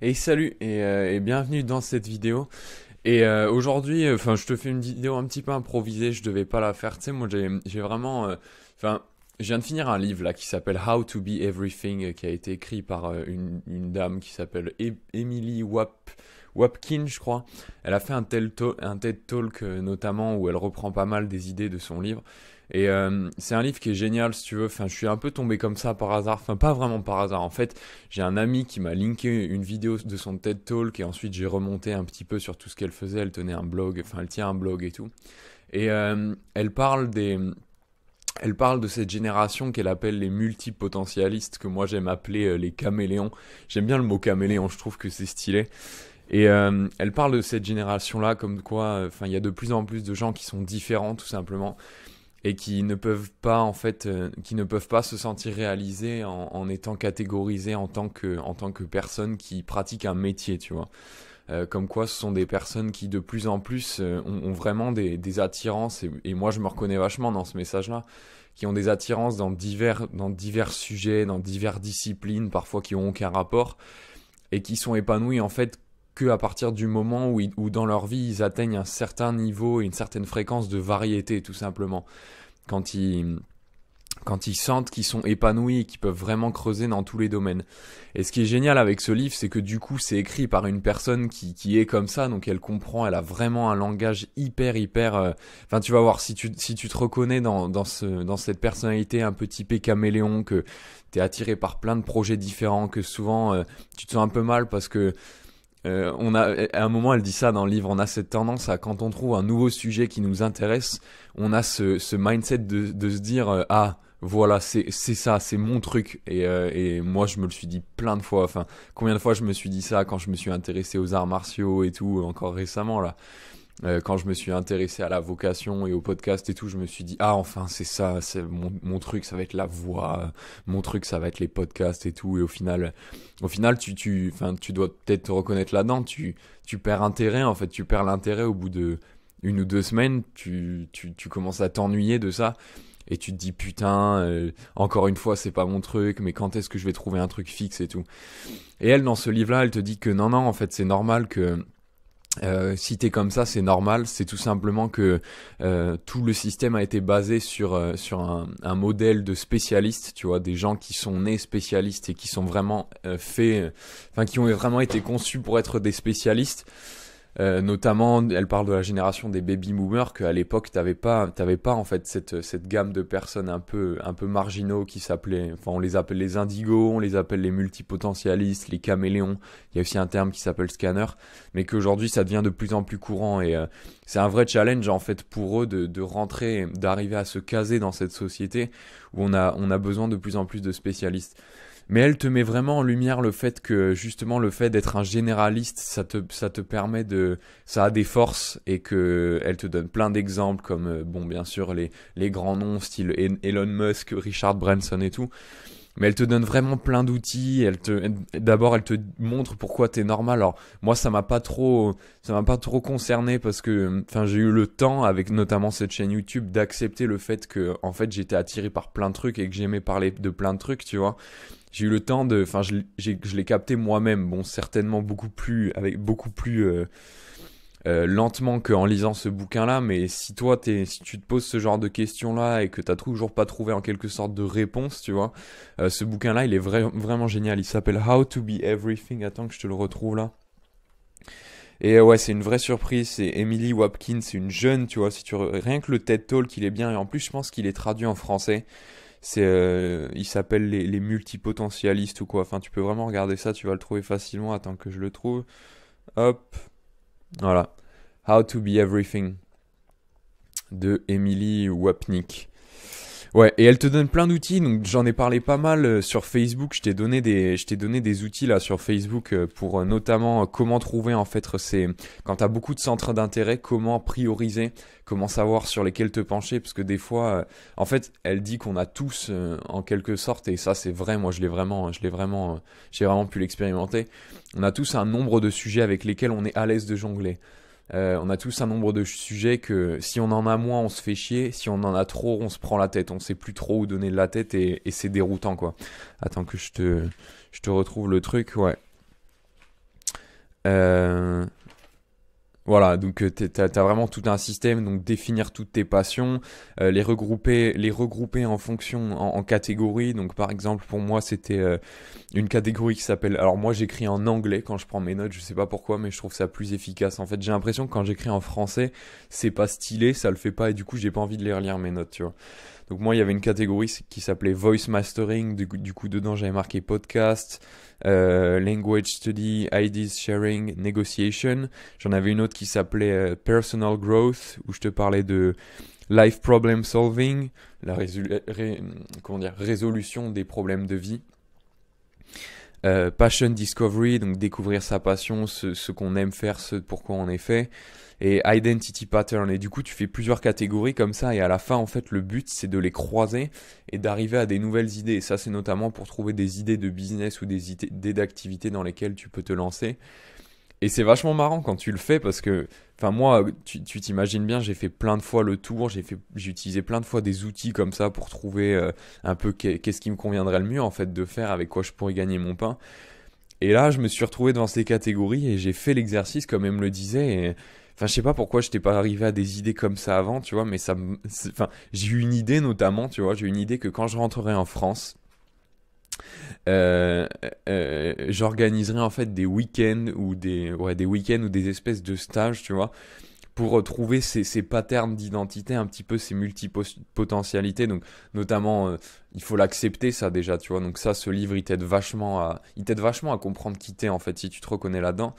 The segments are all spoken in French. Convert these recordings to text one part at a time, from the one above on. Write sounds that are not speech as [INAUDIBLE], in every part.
Et salut euh, et, bienvenue dans cette vidéo. Et euh, aujourd'hui, euh, enfin, je te fais une vidéo un petit peu improvisée. Je devais pas la faire. Tu sais, moi, j'ai vraiment, enfin, je viens de finir un livre là qui s'appelle How to Be Everything, qui a été écrit par une, dame qui s'appelle Emily Wapp. Wapkin, je crois. Elle a fait un, tel TED Talk euh, notamment où elle reprend pas mal des idées de son livre. Et euh, c'est un livre qui est génial si tu veux. Enfin, je suis un peu tombé comme ça par hasard. Enfin, pas vraiment par hasard. En fait, j'ai un ami qui m'a linké une vidéo de son TED Talk et ensuite j'ai remonté un petit peu sur tout ce qu'elle faisait. Elle tenait un blog, enfin, elle tient un blog et tout. Et euh, elle parle des elle parle de cette génération qu'elle appelle les multipotentialistes, que moi j'aime appeler les caméléons. J'aime bien le mot caméléon, je trouve que c'est stylé. Et euh, elle parle de cette génération-là comme quoi, euh, enfin, il y a de plus en plus de gens qui sont différents tout simplement et qui ne peuvent pas en fait, euh, qui ne peuvent pas se sentir réalisés en, étant catégorisés en tant que en tant que personne qui pratique un métier, tu vois. comme quoi, ce sont des personnes qui de plus en plus ont, vraiment des, des attirances et, moi je me reconnais vachement dans ce message-là, qui ont des attirances dans divers dans divers sujets, dans diverses disciplines, parfois qui n'ont aucun rapport et qui sont épanouis en fait à partir du moment où, dans leur vie ils atteignent un certain niveau et une certaine fréquence de variété tout simplement. Quand ils quand ils sentent qu'ils sont épanouis et qu'ils peuvent vraiment creuser dans tous les domaines. Et ce qui est génial avec ce livre, c'est que du coup, c'est écrit par une personne qui, qui est comme ça, donc elle comprend, elle a vraiment un langage hyper, hyper... Euh, enfin, tu vas voir, si tu, si tu te reconnais dans, dans, ce, dans cette personnalité un peu typée caméléon, que t'es attiré par plein de projets différents, que souvent euh, tu te sens un peu mal parce que euh, on a, à un moment, elle dit ça dans le livre, on a cette tendance à, quand on trouve un nouveau sujet qui nous intéresse, on a ce, mindset de, se dire euh, Ah, voilà, c'est ça, c'est mon truc. Et, euh, et, moi, je me le suis dit plein de fois. Enfin, combien de fois je me suis dit ça quand je me suis intéressé aux arts martiaux et tout, encore récemment, là. Euh, quand je me suis intéressé à la vocation et au podcast et tout, je me suis dit, ah enfin c'est ça, c'est mon, truc, ça va être la voix, mon truc, ça va être les podcasts et tout. Et au final, au final tu, tu, tu dois peut-être te reconnaître là-dedans, tu, tu perds intérêt, en fait, tu perds l'intérêt au bout de une ou deux semaines, tu, tu, tu commences à t'ennuyer de ça et tu te dis putain euh, encore une fois c'est pas mon truc mais quand est-ce que je vais trouver un truc fixe et tout et elle dans ce livre là elle te dit que non non en fait c'est normal que euh, si t'es comme ça, c'est normal. C'est tout simplement que euh, tout le système a été basé sur euh, sur un, un, modèle de spécialistes, tu vois, des gens qui sont nés spécialistes et qui sont vraiment faits, enfin qui ont vraiment été conçus pour être des spécialistes. Euh, notamment, elle parle de la génération des baby boomers qu'à l'époque t'avais pas, t'avais pas en fait cette, cette gamme de personnes un peu, un peu marginaux qui s'appelaient, enfin on les appelle les indigos, on les appelle les multipotentialistes, les caméléons. Il y a aussi un terme qui s'appelle scanner, mais qu'aujourd'hui ça devient de plus en plus courant et euh, c'est un vrai challenge en fait pour eux de, de rentrer, d'arriver à se caser dans cette société où on a, on a besoin de plus en plus de spécialistes mais elle te met vraiment en lumière le fait que justement le fait d'être un généraliste, ça te, ça te permet de, ça a des forces et que elle te donne plein d'exemples comme euh, bon bien sûr les, les grands noms style Elon Musk, Richard Branson et tout. Mais elle te donne vraiment plein d'outils. Elle te, d'abord, elle te montre pourquoi t'es normal. Alors moi, ça m'a pas trop, ça m'a pas trop concerné parce que, enfin, j'ai eu le temps avec notamment cette chaîne YouTube d'accepter le fait que, en fait, j'étais attiré par plein de trucs et que j'aimais parler de plein de trucs, tu vois j'ai eu le temps de, enfin, je, l'ai capté moi-même. Bon, certainement beaucoup plus, avec beaucoup plus euh, euh lentement qu'en lisant ce bouquin-là. Mais si toi, es, si tu te poses ce genre de questions-là et que t'as toujours pas trouvé en quelque sorte de réponse, tu vois, euh, ce bouquin-là, il est vraiment, vraiment génial. Il s'appelle How to Be Everything. Attends que je te le retrouve là. Et euh, ouais, c'est une vraie surprise. C'est Emily Wapkin, c'est une jeune, tu vois. Si tu rien que le TED Talk, il est bien. Et en plus, je pense qu'il est traduit en français c'est euh, il s'appelle les, les, multipotentialistes ou quoi. Enfin, tu peux vraiment regarder ça, tu vas le trouver facilement. Attends que je le trouve. Hop, voilà. How to be everything de Emily Wapnick. Ouais, et elle te donne plein d'outils. Donc j'en ai parlé pas mal euh, sur Facebook. Je t'ai donné des, je t'ai donné des outils là sur Facebook euh, pour euh, notamment comment trouver en fait ces, quand t'as beaucoup de centres d'intérêt, comment prioriser, comment savoir sur lesquels te pencher, parce que des fois, en fait, elle dit qu'on a tous en quelque sorte, et ça c'est vrai. Moi je l'ai vraiment, je l'ai vraiment, j'ai vraiment pu l'expérimenter. On a tous un nombre de sujets avec lesquels on est à l'aise de jongler. Euh, on a tous un nombre de sujets que si on en a moins, on se fait chier. Si on en a trop, on se prend la tête. On sait plus trop où donner de la tête et, c'est déroutant, quoi. Attends que je te, je te retrouve le truc, ouais. Euh... Voilà, donc euh, tu as, vraiment tout un système, donc définir toutes tes passions, euh, les regrouper, les regrouper en fonction, en, catégorie. catégories. Donc par exemple, pour moi, c'était euh, une catégorie qui s'appelle. Alors moi, j'écris en anglais quand je prends mes notes, je sais pas pourquoi, mais je trouve ça plus efficace. En fait, j'ai l'impression que quand j'écris en français, c'est pas stylé, ça le fait pas, et du coup, j'ai pas envie de les relire mes notes, tu vois. Donc moi, il y avait une catégorie qui s'appelait Voice Mastering. Du coup, dedans, j'avais marqué podcast, euh, Language Study, Ideas Sharing, Negotiation. J'en avais une autre qui s'appelait euh, Personal Growth, où je te parlais de Life Problem Solving, la résolution des problèmes de vie. Euh, passion Discovery, donc découvrir sa passion, ce, qu'on aime faire, ce pourquoi on est fait. Et Identity Pattern. Et du coup, tu fais plusieurs catégories comme ça. Et à la fin, en fait, le but, c'est de les croiser et d'arriver à des nouvelles idées. Et ça, c'est notamment pour trouver des idées de business ou des idées d'activités dans lesquelles tu peux te lancer. Et c'est vachement marrant quand tu le fais parce que, enfin moi, tu t'imagines bien, j'ai fait plein de fois le tour, j'ai fait, j'ai utilisé plein de fois des outils comme ça pour trouver euh, un peu qu'est-ce qui me conviendrait le mieux en fait de faire, avec quoi je pourrais gagner mon pain. Et là, je me suis retrouvé devant ces catégories et j'ai fait l'exercice comme elle me le disait. Enfin, je sais pas pourquoi je n'étais pas arrivé à des idées comme ça avant, tu vois, mais ça, enfin, j'ai eu une idée notamment, tu vois, j'ai eu une idée que quand je rentrerai en France, euh, euh, euh, j'organiserai en fait des week-ends ou des ouais, des week ou des espèces de stages, tu vois, pour trouver ces, ces patterns d'identité, un petit peu ces multipotentialités. Donc, notamment, il faut l'accepter ça déjà, tu vois. Donc ça, ce livre, il t'aide vachement à, il t'aide vachement à comprendre qui t'es en fait si tu te reconnais là-dedans.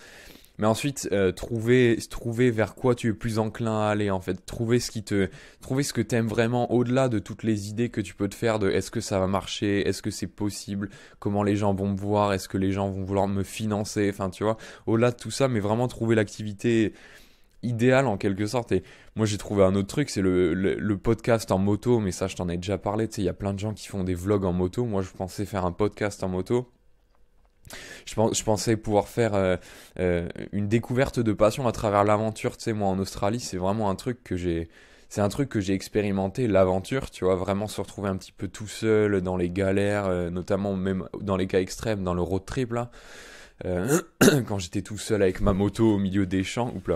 Mais ensuite, euh, trouver, trouver vers quoi tu es plus enclin à aller, en fait. Trouver ce qui te, trouver ce que t'aimes vraiment au-delà de toutes les idées que tu peux te faire de est-ce que ça va marcher, est-ce que c'est possible, comment les gens vont me voir, est-ce que les gens vont vouloir me financer, enfin, tu vois. Au-delà de tout ça, mais vraiment trouver l'activité idéale en quelque sorte. Et moi j'ai trouvé un autre truc, c'est le, le, podcast en moto, mais ça je t'en ai déjà parlé, tu sais, il y a plein de gens qui font des vlogs en moto, moi je pensais faire un podcast en moto. Je, pense, je pensais pouvoir faire euh, euh, une découverte de passion à travers l'aventure. Tu sais, moi en Australie, c'est vraiment un truc que j'ai. C'est un truc que j'ai expérimenté, l'aventure, tu vois, vraiment se retrouver un petit peu tout seul dans les galères, euh, notamment même dans les cas extrêmes, dans le road trip là, [CLEARS THROAT] quand j'étais tout seul avec ma moto au milieu des champs, ou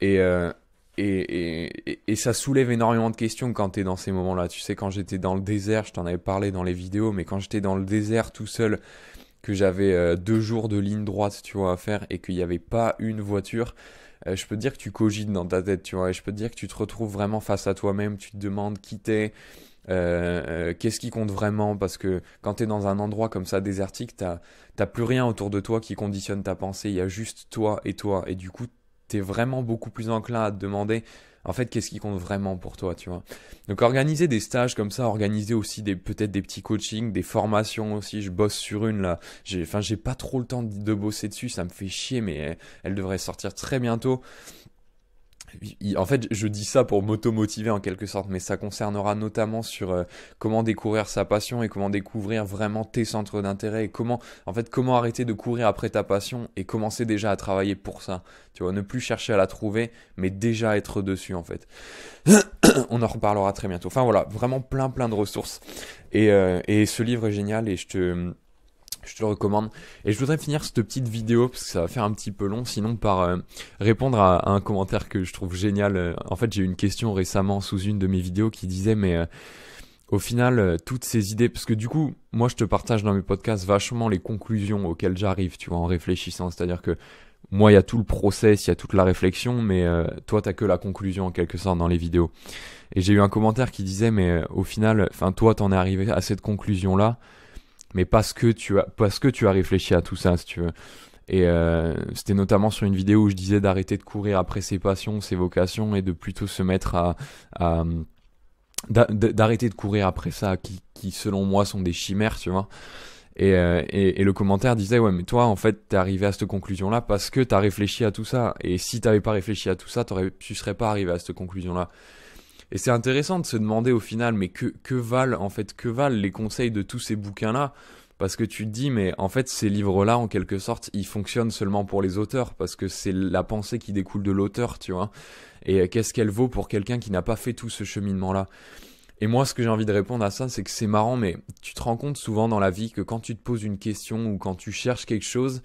Et, et, et, et, ça soulève énormément de questions quand t'es dans ces moments-là. Tu sais, quand j'étais dans le désert, je t'en avais parlé dans les vidéos, mais quand j'étais dans le désert tout seul, que j'avais euh, deux jours de ligne droite, tu vois, à faire et qu'il n'y avait pas une voiture, euh, je peux te dire que tu cogites dans ta tête, tu vois, et je peux te dire que tu te retrouves vraiment face à toi-même, tu te demandes qui t'es, euh, qu'est-ce qui compte vraiment, parce que quand t'es dans un endroit comme ça désertique, t'as, plus rien autour de toi qui conditionne ta pensée, il y a juste toi et toi, et du coup, t'es vraiment beaucoup plus enclin à te demander en fait, qu'est-ce qui compte vraiment pour toi, tu vois. Donc, organiser des stages comme ça, organiser aussi des, peut-être des petits coachings, des formations aussi. Je bosse sur une là. J'ai, enfin, j'ai pas trop le temps de bosser dessus. Ça me fait chier, mais elle devrait sortir très bientôt en fait, je dis ça pour m'auto-motiver en quelque sorte, mais ça concernera notamment sur euh, comment découvrir sa passion et comment découvrir vraiment tes centres d'intérêt et comment, en fait, comment arrêter de courir après ta passion et commencer déjà à travailler pour ça. Tu vois, ne plus chercher à la trouver, mais déjà être dessus en fait. [COUGHS] On en reparlera très bientôt. Enfin voilà, vraiment plein plein de ressources. Et, euh, et ce livre est génial et je te je te le recommande. Et je voudrais finir cette petite vidéo, parce que ça va faire un petit peu long, sinon par euh, répondre à, un commentaire que je trouve génial. Euh, en fait, j'ai eu une question récemment sous une de mes vidéos qui disait, mais... Euh, au final, toutes ces idées, parce que du coup, moi, je te partage dans mes podcasts vachement les conclusions auxquelles j'arrive, tu vois, en réfléchissant. C'est-à-dire que moi, il y a tout le process, il y a toute la réflexion, mais toi, t'as que la conclusion en quelque sorte dans les vidéos. Et j'ai eu un commentaire qui disait, mais au final, enfin, toi, t'en es arrivé à cette conclusion-là, mais parce que tu as, parce que tu as réfléchi à tout ça, si tu veux. Et euh, c'était notamment sur une vidéo où je disais d'arrêter de courir après ses passions, ses vocations, et de plutôt se mettre à, d'arrêter de courir après ça, qui, qui selon moi sont des chimères, tu vois. Et, euh, et, le commentaire disait ouais mais toi en fait t'es arrivé à cette conclusion là parce que t'as réfléchi à tout ça et si t'avais pas réfléchi à tout ça tu serais pas arrivé à cette conclusion là et c'est intéressant de se demander au final, mais que, que valent en fait, que valent les conseils de tous ces bouquins-là parce que tu te dis mais en fait ces livres-là en quelque sorte ils fonctionnent seulement pour les auteurs parce que c'est la pensée qui découle de l'auteur tu vois et euh, qu'est-ce qu'elle vaut pour quelqu'un qui n'a pas fait tout ce cheminement-là et moi ce que j'ai envie de répondre à ça c'est que c'est marrant mais tu te rends compte souvent dans la vie que quand tu te poses une question ou quand tu cherches quelque chose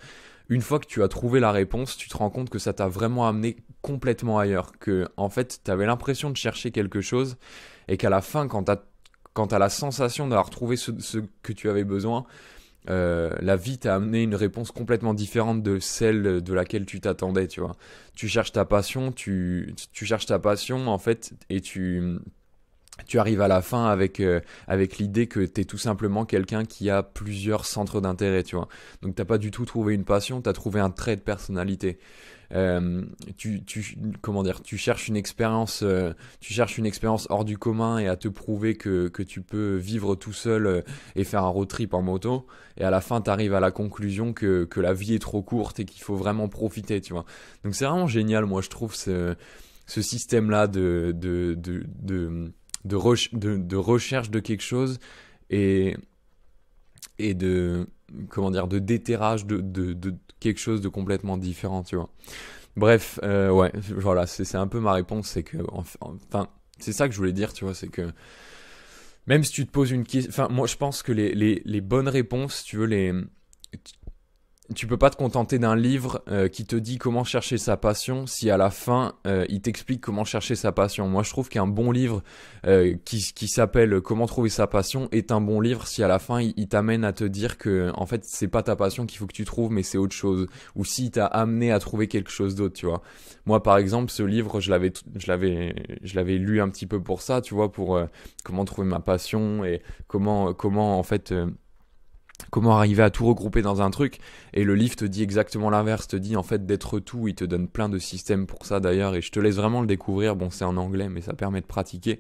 une fois que tu as trouvé la réponse, tu te rends compte que ça t'a vraiment amené complètement ailleurs, que en fait tu avais l'impression de chercher quelque chose et qu'à la fin quand tu as la sensation d'avoir trouvé ce, que tu avais besoin, euh, la vie t'a amené une réponse complètement différente de celle de laquelle tu t'attendais, tu vois. Tu cherches ta passion, tu, cherches ta passion en fait, et tu, tu arrives à la fin avec, euh, avec l'idée que tu es tout simplement quelqu'un qui a plusieurs centres d'intérêt, tu vois. Donc t'as pas du tout trouvé une passion, tu as trouvé un trait de personnalité. Euh, tu, comment dire, tu cherches une expérience, euh, tu cherches une expérience hors du commun et à te prouver que, que tu peux vivre tout seul euh, et faire un road trip en moto. Et à la fin, tu arrives à la conclusion que, que la vie est trop courte et qu'il faut vraiment profiter, tu vois. Donc c'est vraiment génial, moi je trouve ce, ce système-là de de, de, de, de, recherche de quelque chose et et de comment dire de déterrage de, de, quelque chose de complètement différent, tu vois. Bref, euh, ouais, voilà, c'est un peu ma réponse, c'est que enfin, c'est ça que je voulais dire, tu vois, c'est que même si tu te poses une question, enfin, moi je pense que les, les, bonnes réponses, tu veux les tu peux pas te contenter d'un livre euh, qui te dit comment chercher sa passion si à la fin euh, il t'explique comment chercher sa passion. Moi je trouve qu'un bon livre euh, qui, qui s'appelle Comment trouver sa passion est un bon livre si à la fin il, t'amène à te dire que en fait c'est pas ta passion qu'il faut que tu trouves mais c'est autre chose ou si t'a amené à trouver quelque chose d'autre, tu vois. Moi par exemple ce livre je l'avais je l'avais je l'avais lu un petit peu pour ça, tu vois, pour comment trouver ma passion et comment comment en fait comment arriver à tout regrouper dans un truc. Et le livre te dit exactement l'inverse, te dit en fait d'être tout, il te donne plein de systèmes pour ça d'ailleurs, et je te laisse vraiment le découvrir, bon c'est en anglais, mais ça permet de pratiquer.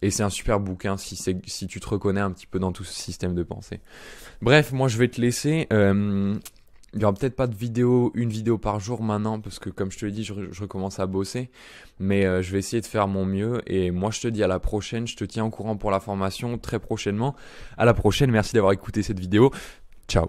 Et c'est un super bouquin si, si tu te reconnais un petit peu dans tout ce système de pensée. Bref, moi je vais te laisser. Euh, il y aura peut-être pas de vidéo, une vidéo par jour maintenant, parce que comme je te l'ai dit, je, recommence à bosser, mais euh, je vais essayer de faire mon mieux. Et moi, je te dis à la prochaine, je te tiens au courant pour la formation très prochainement. À la prochaine, merci d'avoir écouté cette vidéo. Ciao